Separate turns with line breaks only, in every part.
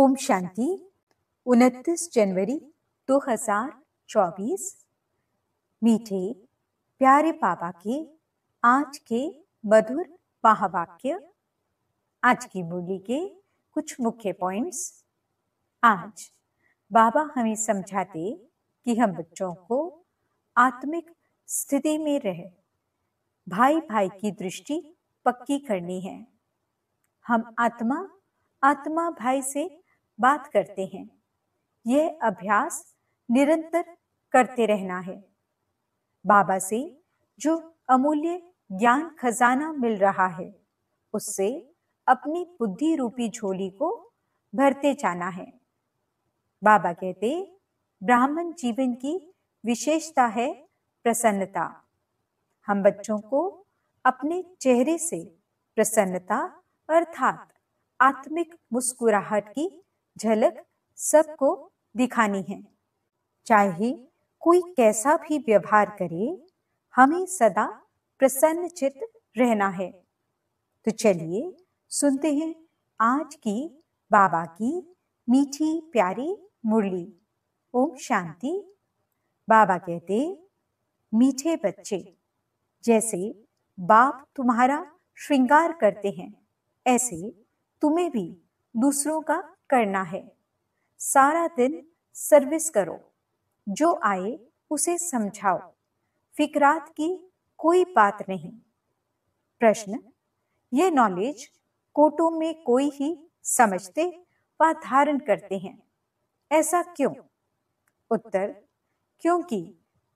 ओम शांति 29 जनवरी 2024 मीठे प्यारे पापा के आज के मधुर महावाक्य आज की मूली के कुछ मुख्य पॉइंट्स आज बाबा हमें समझाते कि हम बच्चों को आत्मिक स्थिति में रहे भाई भाई की दृष्टि पक्की करनी है हम आत्मा आत्मा भाई से बात करते हैं यह अभ्यास निरंतर करते रहना है बाबा से जो अमूल्य ज्ञान खजाना मिल रहा है उससे अपनी बुद्धि रूपी झोली को भरते जाना है बाबा कहते ब्राह्मण जीवन की विशेषता है प्रसन्नता हम बच्चों को अपने चेहरे से प्रसन्नता अर्थात आत्मिक मुस्कुराहट की झलक सबको दिखानी है चाहे कोई कैसा भी व्यवहार करे हमें सदा प्रसन्न चित्त रहना है तो चलिए सुनते हैं आज की बाबा की मीठी प्यारी मुरली ओम शांति बाबा कहते मीठे बच्चे जैसे बाप तुम्हारा श्रृंगार करते हैं ऐसे तुम्हें भी दूसरों का करना है सारा दिन सर्विस करो जो आए उसे समझाओ फिक्रात की कोई बात नहीं प्रश्न ये नॉलेज कोटो में कोई ही समझते व धारण करते हैं ऐसा क्यों उत्तर क्योंकि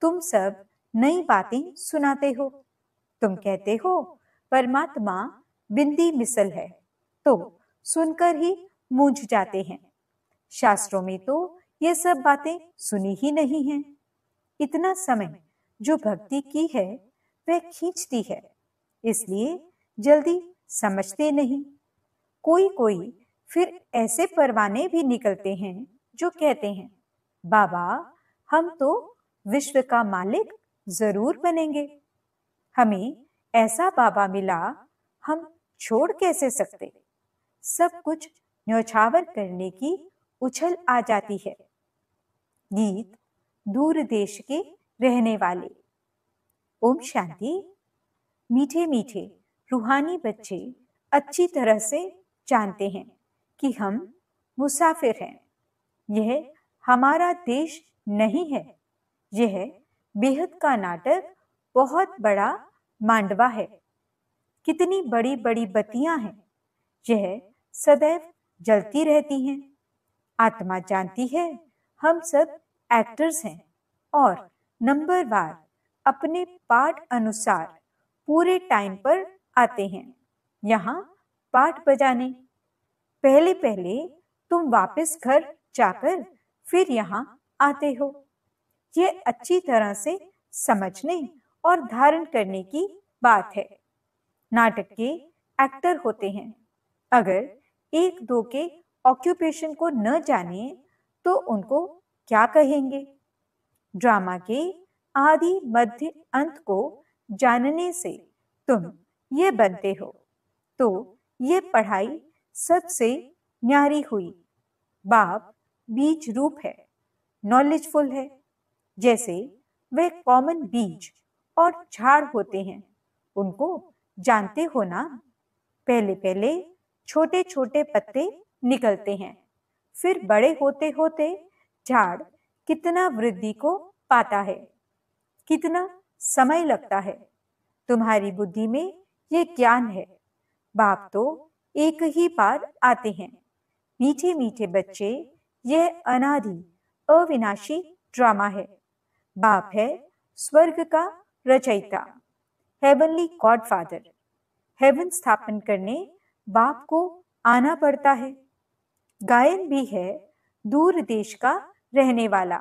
तुम सब नई बातें सुनाते हो तुम कहते हो परमात्मा बिंदी मिसल है तो सुनकर ही मूझ जाते हैं शास्त्रों में तो ये सब बातें सुनी ही नहीं हैं। इतना समय जो भक्ति की है वह खींचती है इसलिए जल्दी समझते नहीं कोई कोई फिर ऐसे परवाने भी निकलते हैं जो कहते हैं बाबा हम तो विश्व का मालिक जरूर बनेंगे हमें ऐसा बाबा मिला हम छोड़ कैसे सकते सब कुछ न्यौछावर करने की उछल आ जाती है गीत दूर देश के रहने वाले ओम शांति मीठे मीठे रूहानी बच्चे अच्छी तरह से जानते हैं कि हम मुसाफिर हैं यह हमारा देश नहीं है यह बेहद का नाटक बहुत बड़ा मांडवा है कितनी बड़ी बड़ी बत्तियां हैं यह सदैव जलती रहती हैं आत्मा जानती है हम सब एक्टर्स हैं और नंबर वार अपने पाठ अनुसार पूरे टाइम पर आते हैं यहाँ पाठ बजाने पहले पहले तुम वापस घर जाकर फिर यहाँ आते हो ये अच्छी तरह से समझने और धारण करने की बात है नाटक के एक्टर होते हैं अगर एक दो के ऑक्यूपेशन को न जाने तो उनको क्या कहेंगे ड्रामा के आदि मध्य अंत को जानने से तुम ये बनते हो तो ये पढ़ाई सबसे न्यारी हुई बाप बीज रूप है नॉलेजफुल है जैसे वे कॉमन बीज और झाड़ होते हैं उनको जानते हो ना पहले पहले छोटे छोटे पत्ते निकलते हैं फिर बड़े होते होते झाड़ कितना वृद्धि को पाता है कितना समय लगता है तुम्हारी बुद्धि में ये ज्ञान है बाप तो एक ही पार आते हैं मीठे मीठे बच्चे यह अनादि अविनाशी ड्रामा है बाप है स्वर्ग का रचयिता हेवनली गॉडफादर हेवन स्थापन करने बाप को आना पड़ता है गायन भी है दूर देश का रहने वाला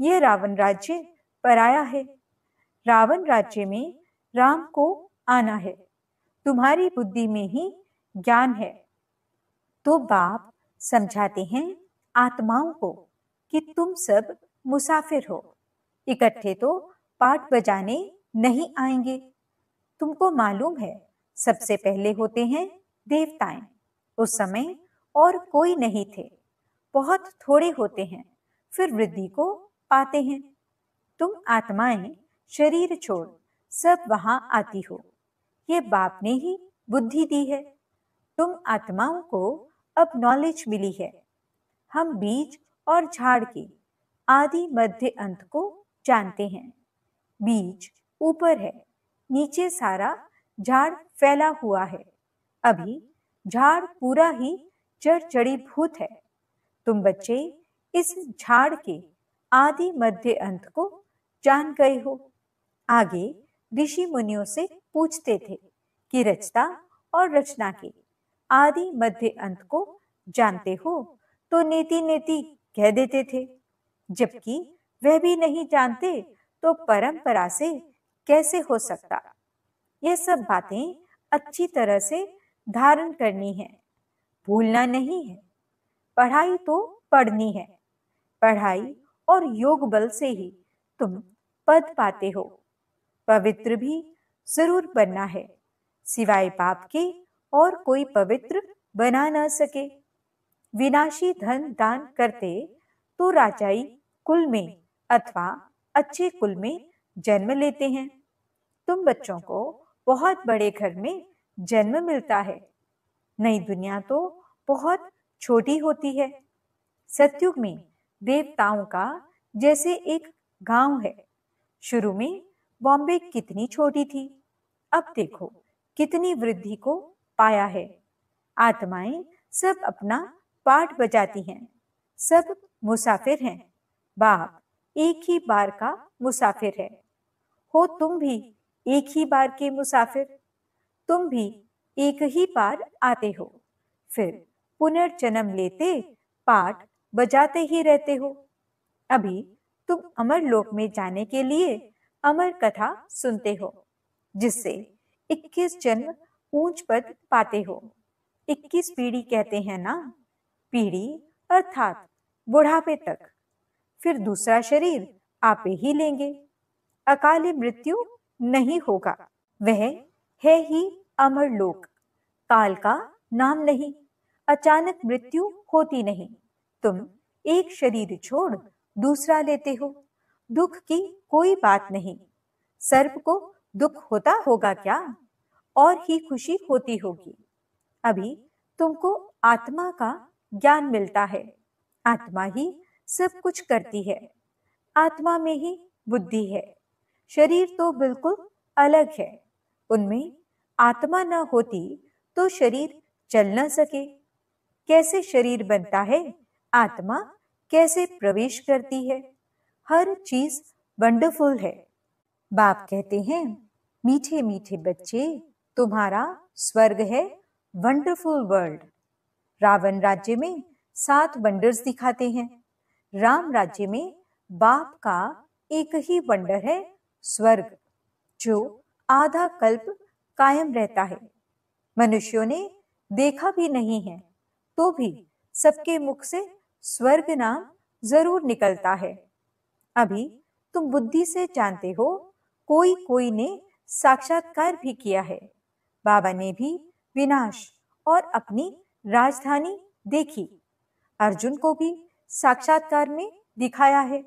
यह रावण राज्य पराया है रावण राज्य में राम को आना है तुम्हारी बुद्धि में ही ज्ञान है तो बाप समझाते हैं आत्माओं को कि तुम सब मुसाफिर हो इकट्ठे तो पाठ बजाने नहीं आएंगे तुमको मालूम है सबसे पहले होते हैं देवताएं उस समय और कोई नहीं थे बहुत थोड़े होते हैं फिर वृद्धि को पाते हैं तुम आत्माएं शरीर छोड़ सब वहां आती हो ये बाप ने ही बुद्धि दी है तुम आत्माओं को अब नॉलेज मिली है हम बीज और झाड़ के आदि मध्य अंत को जानते हैं बीज ऊपर है नीचे सारा झाड़ फैला हुआ है अभी झाड़ पूरा ही चढ़चड़ी भूत है तुम बच्चे इस झाड़ के आदि मध्य अंत को जान गए हो आगे ऋषि मुनियों से पूछते थे कि रचता और रचना के आदि मध्य अंत को जानते हो तो नीति नीति कह देते थे जबकि वह भी नहीं जानते तो परंपरा से कैसे हो सकता यह सब बातें अच्छी तरह से धारण करनी है भूलना नहीं है पढ़ाई तो पढ़नी है पढ़ाई और योग बल से ही तुम पद पाते हो पवित्र भी जरूर बनना है सिवाय पाप के और कोई पवित्र बना न सके विनाशी धन दान करते तो राजाई कुल में अथवा अच्छे कुल में जन्म लेते हैं तुम बच्चों को बहुत बड़े घर में जन्म मिलता है नई दुनिया तो बहुत छोटी होती है सत्युग में देवताओं का जैसे एक गांव है शुरू में बॉम्बे कितनी छोटी थी अब देखो कितनी वृद्धि को पाया है आत्माएं सब अपना पाठ बजाती हैं सब मुसाफिर हैं बाप एक ही बार का मुसाफिर है हो तुम भी एक ही बार के मुसाफिर तुम भी एक ही पार आते हो फिर पुनर्जन्म लेते पाठ बजाते ही रहते हो अभी तुम अमर लोक में जाने के लिए अमर कथा सुनते हो जिससे 21 जन्म ऊंच पद पाते हो 21 पीढ़ी कहते हैं ना पीढ़ी अर्थात बुढ़ापे तक फिर दूसरा शरीर आप ही लेंगे अकाली मृत्यु नहीं होगा वह है ही अमर लोक काल का नाम नहीं अचानक मृत्यु होती नहीं तुम एक शरीर छोड़ दूसरा लेते हो दुख की कोई बात नहीं सर्प को दुख होता होगा क्या और ही खुशी होती होगी अभी तुमको आत्मा का ज्ञान मिलता है आत्मा ही सब कुछ करती है आत्मा में ही बुद्धि है शरीर तो बिल्कुल अलग है उनमें आत्मा न होती तो शरीर चल न सके कैसे शरीर बनता है आत्मा कैसे प्रवेश करती है हर चीज वंडरफुल है बाप कहते हैं मीठे मीठे बच्चे तुम्हारा स्वर्ग है वंडरफुल वर्ल्ड रावण राज्य में सात वंडर्स दिखाते हैं राम राज्य में बाप का एक ही वंडर है स्वर्ग जो आधा कल्प कायम रहता है मनुष्यों ने देखा भी नहीं है तो भी सबके मुख से स्वर्ग नाम जरूर निकलता है अभी तुम बुद्धि से जानते हो कोई कोई ने साक्षात्कार भी किया है बाबा ने भी विनाश और अपनी राजधानी देखी अर्जुन को भी साक्षात्कार में दिखाया है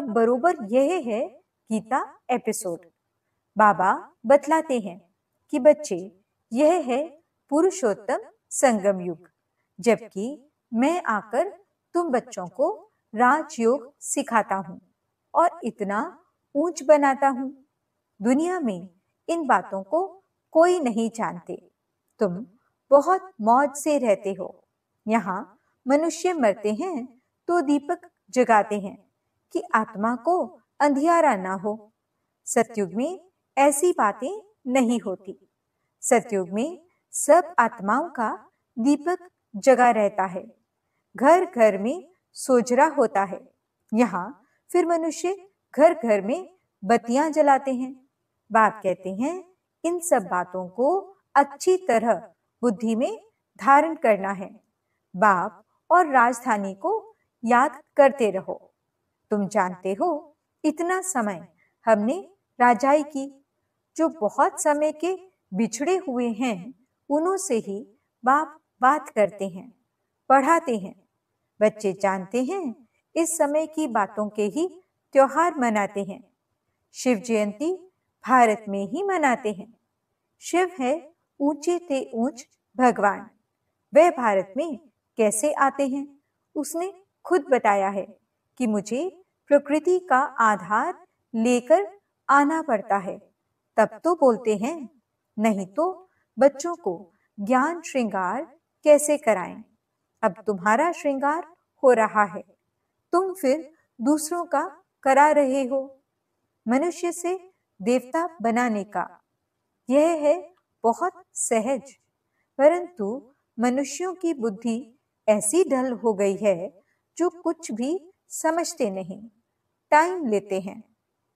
अब बरोबर यह है गीता एपिसोड बाबा बतलाते हैं कि बच्चे यह है पुरुषोत्तम संगम युग जबकि मैं आकर तुम बच्चों को राजयोग सिखाता हूँ और इतना ऊंच बनाता हूँ दुनिया में इन बातों को कोई नहीं जानते तुम बहुत मौज से रहते हो यहाँ मनुष्य मरते हैं तो दीपक जगाते हैं कि आत्मा को अंधियारा ना हो सतयुग में ऐसी बातें नहीं होती सतयुग में सब आत्माओं का दीपक जगा रहता है घर घर में सोजरा होता है यहाँ फिर मनुष्य घर घर में बत्तियां जलाते हैं बाप कहते हैं इन सब बातों को अच्छी तरह बुद्धि में धारण करना है बाप और राजधानी को याद करते रहो तुम जानते हो इतना समय हमने राजाई की जो बहुत समय के बिछड़े हुए हैं उन्हों से ही बाप बात करते हैं पढ़ाते हैं बच्चे जानते हैं इस समय की बातों के ही त्योहार मनाते हैं शिव जयंती भारत में ही मनाते हैं शिव है ऊंचे से ऊंच भगवान वह भारत में कैसे आते हैं उसने खुद बताया है कि मुझे प्रकृति का आधार लेकर आना पड़ता है तब तो बोलते हैं नहीं तो बच्चों को ज्ञान श्रृंगार कैसे कराएं? अब तुम्हारा श्रृंगार हो रहा है तुम फिर दूसरों का करा रहे हो मनुष्य से देवता बनाने का यह है बहुत सहज परंतु मनुष्यों की बुद्धि ऐसी ढल हो गई है जो कुछ भी समझते नहीं टाइम लेते हैं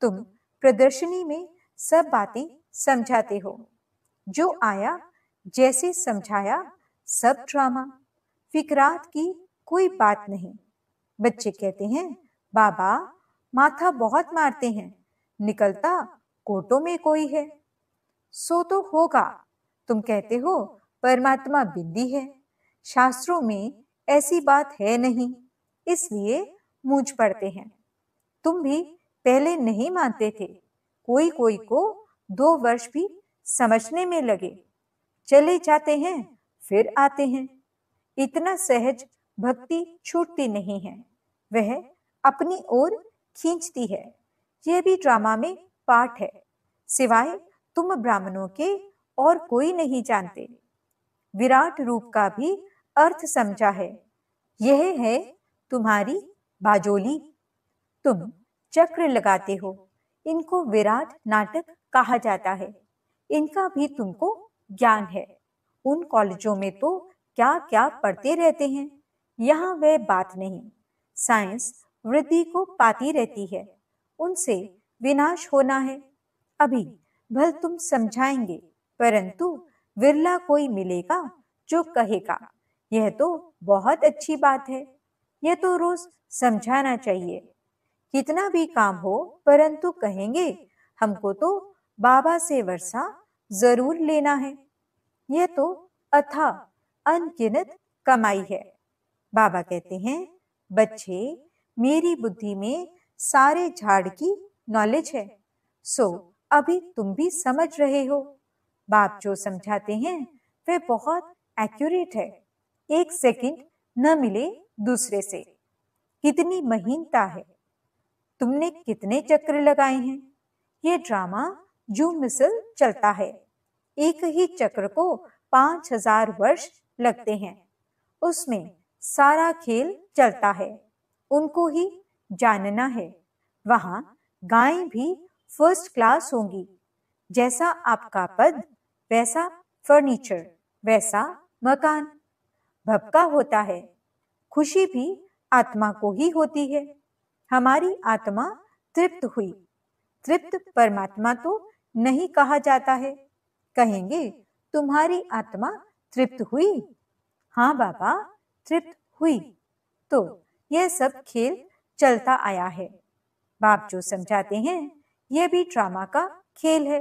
तुम प्रदर्शनी में सब बातें समझाते हो जो आया जैसे समझाया सब ड्रामा फिक्रात की कोई बात नहीं बच्चे कहते हैं बाबा माथा बहुत मारते हैं निकलता कोटो में कोई है सो तो होगा तुम कहते हो परमात्मा बिंदी है शास्त्रों में ऐसी बात है नहीं इसलिए मूझ पड़ते हैं तुम भी पहले नहीं मानते थे कोई कोई को दो वर्ष भी समझने में लगे चले जाते हैं फिर आते हैं इतना सहज भक्ति छूटती नहीं है वह अपनी ओर खींचती है यह भी ड्रामा में पाठ है सिवाय तुम ब्राह्मणों के और कोई नहीं जानते विराट रूप का भी अर्थ समझा है यह है तुम्हारी बाजोली तुम चक्र लगाते हो इनको विराट नाटक कहा जाता है इनका भी तुमको ज्ञान है उन कॉलेजों में तो क्या क्या पढ़ते रहते हैं यहाँ वह बात नहीं साइंस वृद्धि को पाती रहती है उनसे विनाश होना है अभी भल तुम समझाएंगे परंतु विरला कोई मिलेगा जो कहेगा यह तो बहुत अच्छी बात है यह तो रोज समझाना चाहिए कितना भी काम हो परंतु कहेंगे हमको तो, तो बाबा से वर्षा जरूर लेना है यह तो, तो अथा अनगिनत कमाई है बाबा कहते हैं बच्चे मेरी बुद्धि में सारे झाड़ की नॉलेज है सो अभी तुम भी समझ रहे हो बाप जो समझाते हैं वे बहुत एक्यूरेट है एक सेकंड न मिले दूसरे से कितनी महीनता है तुमने कितने चक्र लगाए हैं ये ड्रामा जू मिसल चलता है एक ही चक्र को पांच हजार वर्ष लगते हैं उसमें सारा खेल चलता है उनको ही जानना है वहाँ गाय भी फर्स्ट क्लास होंगी जैसा आपका पद वैसा फर्नीचर वैसा मकान भपका होता है खुशी भी आत्मा को ही होती है हमारी आत्मा तृप्त हुई तृप्त परमात्मा तो नहीं कहा जाता है कहेंगे तुम्हारी आत्मा तृप्त हुई हाँ बाबा तृप्त हुई तो यह सब खेल चलता आया है बाप जो समझाते हैं यह भी ड्रामा का खेल है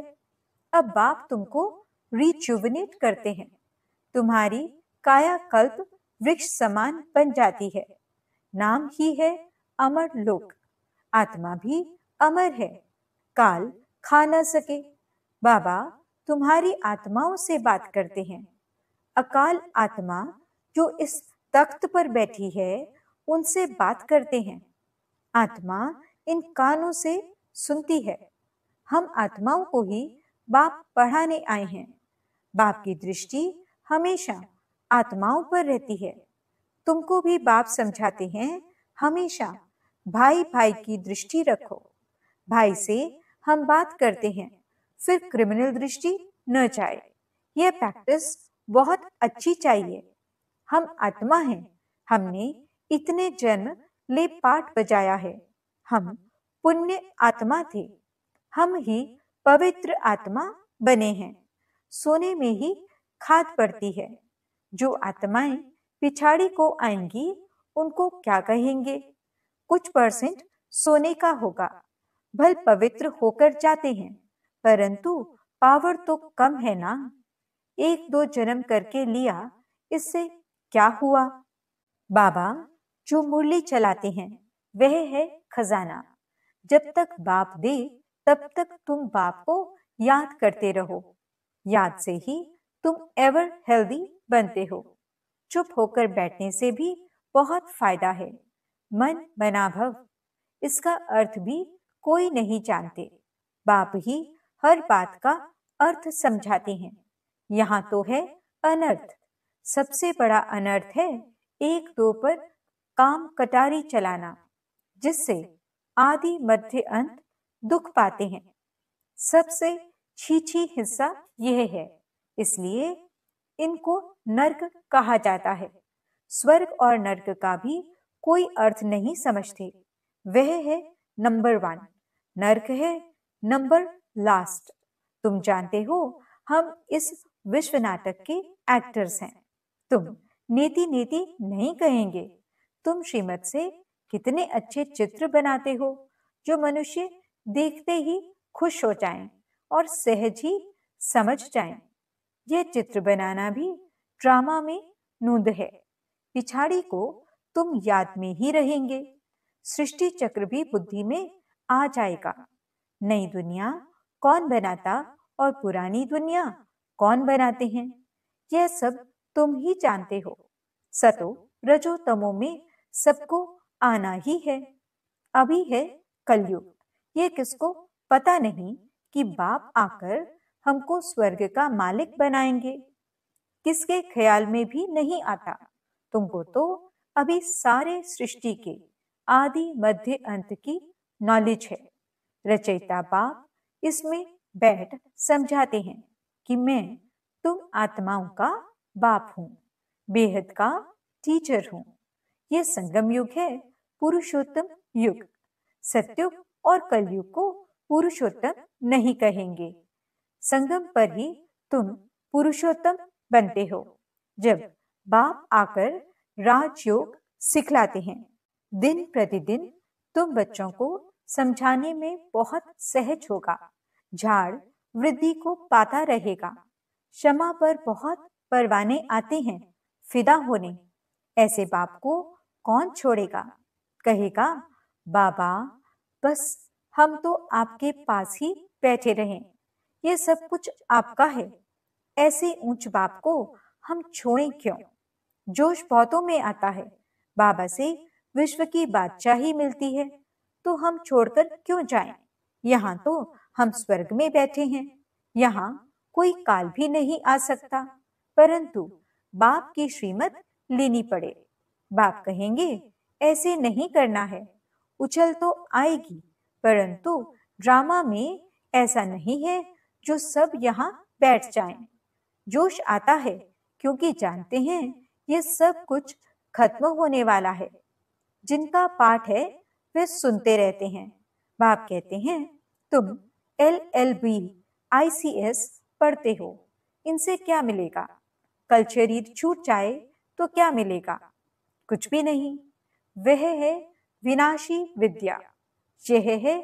अब बाप तुमको रिजुविनेट करते हैं तुम्हारी काया कल्प वृक्ष समान बन जाती है नाम ही है अमर लोक आत्मा भी अमर है काल खा ना सके बाबा तुम्हारी आत्माओं से बात करते हैं अकाल आत्मा जो इस तख्त पर बैठी है उनसे बात करते हैं आत्मा इन कानों से सुनती है हम आत्माओं को ही बाप पढ़ाने आए हैं बाप की दृष्टि हमेशा आत्माओं पर रहती है तुमको भी बाप समझाते हैं हमेशा भाई भाई की दृष्टि रखो भाई से हम बात करते हैं फिर क्रिमिनल दृष्टि न जाए यह प्रैक्टिस बहुत अच्छी चाहिए हम आत्मा हैं हमने इतने जन्म ले पाठ बजाया है हम पुण्य आत्मा थे हम ही पवित्र आत्मा बने हैं सोने में ही खाद पड़ती है जो आत्माएं पिछाड़ी को आएंगी उनको क्या कहेंगे कुछ परसेंट सोने का होगा भल पवित्र होकर जाते हैं परंतु पावर तो कम है ना एक दो जन्म करके लिया इससे क्या हुआ बाबा जो मुरली चलाते हैं वह है खजाना जब तक बाप दे तब तक तुम बाप को याद करते रहो याद से ही तुम एवर हेल्दी बनते हो चुप होकर बैठने से भी बहुत फायदा है मन मनाभव इसका अर्थ भी कोई नहीं जानते बाप ही हर बात का अर्थ समझाते हैं यहाँ तो है अनर्थ सबसे बड़ा अनर्थ है एक दो पर काम कटारी चलाना जिससे आदि मध्य अंत दुख पाते हैं सबसे छीछी हिस्सा यह है इसलिए इनको नर्क कहा जाता है स्वर्ग और नर्क का भी कोई अर्थ नहीं समझते वह है नंबर वन नर्क है नंबर लास्ट तुम जानते हो हम इस विश्व नाटक के एक्टर्स हैं तुम नेति नेति नहीं कहेंगे तुम श्रीमत से कितने अच्छे चित्र बनाते हो जो मनुष्य देखते ही खुश हो जाएं और सहज ही समझ जाएं। यह चित्र बनाना भी ड्रामा में नूंद है पिछाड़ी को तुम याद में ही रहेंगे सृष्टि चक्र भी बुद्धि में आ जाएगा नई दुनिया कौन बनाता और पुरानी दुनिया कौन बनाते हैं यह सब तुम ही जानते हो सतो रजो तमो में सबको आना ही है अभी है कलयुग ये किसको पता नहीं कि बाप आकर हमको स्वर्ग का मालिक बनाएंगे किसके ख्याल में भी नहीं आता तुमको तो अभी सारे सृष्टि के आदि मध्य अंत की नॉलेज है रचयिता बाप इसमें बैठ समझाते हैं कि मैं तुम आत्माओं का बाप हूँ बेहद का टीचर हूँ यह संगम युग है पुरुषोत्तम युग सत्युग और कलयुग को पुरुषोत्तम नहीं कहेंगे संगम पर ही तुम पुरुषोत्तम बनते हो जब बाप आकर राजयोग सिखलाते हैं दिन प्रतिदिन तुम बच्चों को समझाने में बहुत सहज होगा झाड़ वृद्धि को पाता रहेगा क्षमा पर बहुत परवाने आते हैं फिदा होने ऐसे बाप को कौन छोड़ेगा कहेगा बाबा बस हम तो आपके पास ही बैठे रहे ये सब कुछ आपका है ऐसे ऊंच बाप को हम छोड़ें क्यों जोश बहुतों में आता है बाबा से विश्व की बादशाही मिलती है तो हम छोड़कर क्यों जाएं? यहाँ तो हम स्वर्ग में बैठे हैं यहाँ कोई काल भी नहीं आ सकता परंतु बाप की श्रीमत लेनी पड़े बाप कहेंगे ऐसे नहीं करना है उछल तो आएगी परंतु ड्रामा में ऐसा नहीं है जो सब यहाँ बैठ जाएं। जोश आता है क्योंकि जानते हैं ये सब कुछ खत्म होने वाला है जिनका पाठ है वे सुनते रहते हैं बाप कहते हैं तुम L L B I C S पढ़ते हो इनसे क्या मिलेगा कल शरीर छूट जाए तो क्या मिलेगा कुछ भी नहीं वह है विनाशी विद्या यह है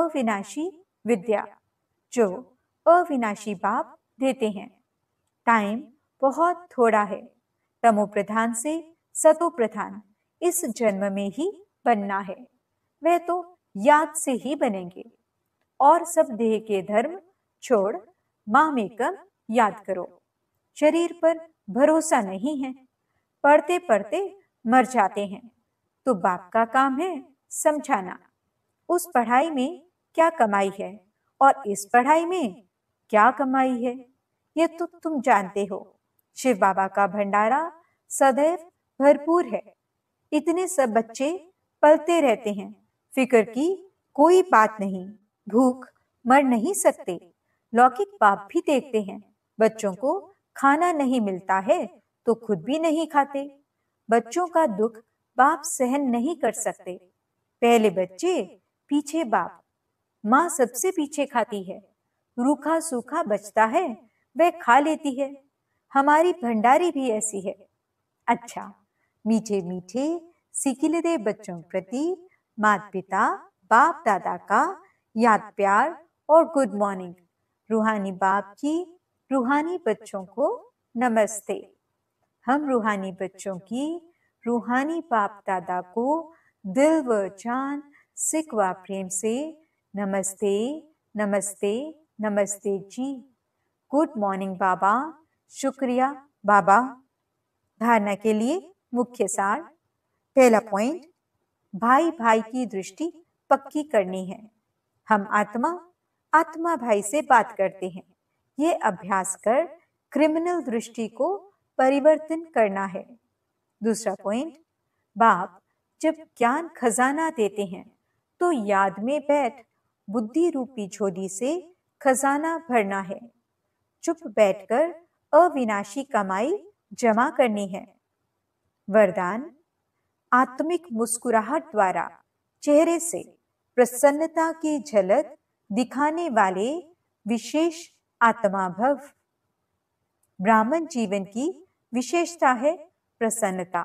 अविनाशी विद्या जो अविनाशी बाप देते हैं टाइम बहुत थोड़ा है तमो प्रधान से सतो प्रधान इस जन्म में ही बनना है वह तो याद से ही बनेंगे और सब देह के धर्म छोड़ में कम याद करो शरीर पर भरोसा नहीं है पढ़ते पढ़ते मर जाते हैं तो बाप का काम है समझाना उस पढ़ाई में क्या कमाई है और इस पढ़ाई में क्या कमाई है यह तो तुम जानते हो शिव बाबा का भंडारा सदैव भरपूर है इतने सब बच्चे पलते रहते हैं फिक्र की कोई बात नहीं भूख मर नहीं सकते लौकिक पाप भी देखते हैं बच्चों को खाना नहीं मिलता है तो खुद भी नहीं खाते बच्चों का दुख बाप सहन नहीं कर सकते पहले बच्चे पीछे बाप माँ सबसे पीछे खाती है रूखा सूखा बचता है वह खा लेती है हमारी भंडारी भी ऐसी है अच्छा मीठे मीठे सिकिलदे बच्चों प्रति माता पिता बाप दादा का याद प्यार और गुड मॉर्निंग रूहानी बाप की रूहानी बच्चों को नमस्ते हम रूहानी बच्चों की रूहानी बाप दादा को दिल व जान सिकवा प्रेम से नमस्ते नमस्ते नमस्ते जी गुड मॉर्निंग बाबा शुक्रिया बाबा धारणा के लिए मुख्य सार पहला पॉइंट भाई भाई की दृष्टि पक्की करनी है हम आत्मा आत्मा भाई से बात करते हैं ये अभ्यास कर क्रिमिनल दृष्टि को परिवर्तन करना है दूसरा पॉइंट बाप जब ज्ञान खजाना देते हैं तो याद में बैठ बुद्धि रूपी झोली से खजाना भरना है चुप बैठकर कर अविनाशी कमाई जमा करनी है वरदान आत्मिक मुस्कुराहट द्वारा चेहरे से प्रसन्नता की झलक दिखाने वाले विशेष भव ब्राह्मण जीवन की विशेषता है प्रसन्नता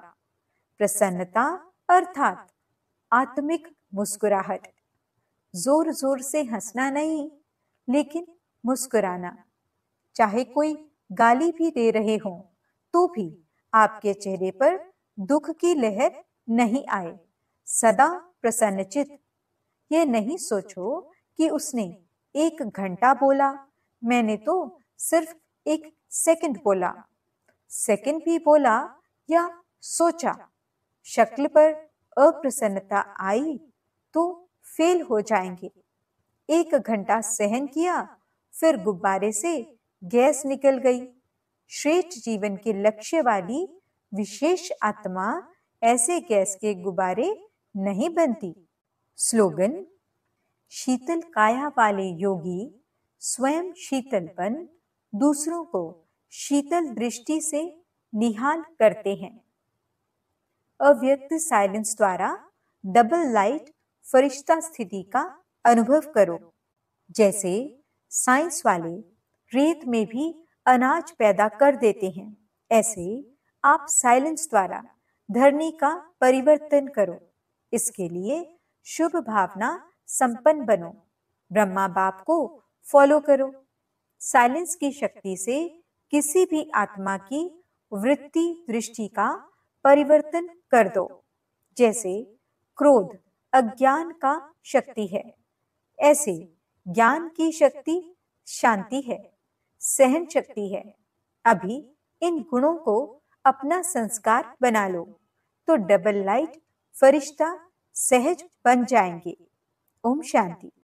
प्रसन्नता अर्थात आत्मिक मुस्कुराहट जोर जोर से हंसना नहीं लेकिन मुस्कुराना चाहे कोई गाली भी दे रहे हों तो भी आपके चेहरे पर दुख की लहर नहीं आए सदा प्रसन्नचित यह नहीं सोचो कि उसने एक घंटा बोला मैंने तो सिर्फ एक सेकंड बोला सेकंड भी बोला या सोचा शक्ल पर अप्रसन्नता आई तो फेल हो जाएंगे एक घंटा सहन किया फिर गुब्बारे से गैस निकल गई श्रेष्ठ जीवन के लक्ष्य वाली विशेष आत्मा ऐसे गैस के गुब्बारे नहीं बनती स्लोगन शीतल काया वाले योगी स्वयं शीतलपन दूसरों को शीतल दृष्टि से निहाल करते हैं अव्यक्त साइलेंस द्वारा डबल लाइट फरिश्ता स्थिति का अनुभव करो जैसे साइंस वाले रेत में भी अनाज पैदा कर देते हैं ऐसे आप साइलेंस द्वारा धरनी का परिवर्तन करो इसके लिए शुभ भावना संपन्न बनो ब्रह्मा बाप को फॉलो करो साइलेंस की शक्ति से किसी भी आत्मा की वृत्ति दृष्टि का परिवर्तन कर दो जैसे क्रोध अज्ञान का शक्ति है ऐसे ज्ञान की शक्ति शांति है सहन शक्ति है अभी इन गुणों को अपना संस्कार बना लो तो डबल लाइट फरिश्ता सहज बन जाएंगे ओम शांति